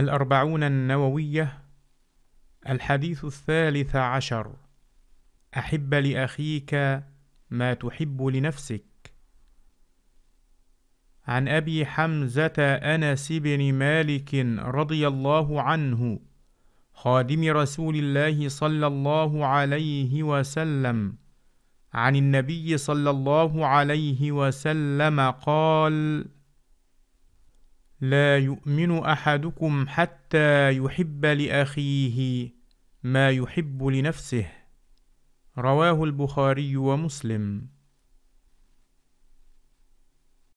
الأربعون النووية الحديث الثالث عشر أحب لأخيك ما تحب لنفسك عن أبي حمزة أنس بن مالك رضي الله عنه خادم رسول الله صلى الله عليه وسلم عن النبي صلى الله عليه وسلم قال لا يؤمن احدكم حتى يحب لاخيه ما يحب لنفسه رواه البخاري ومسلم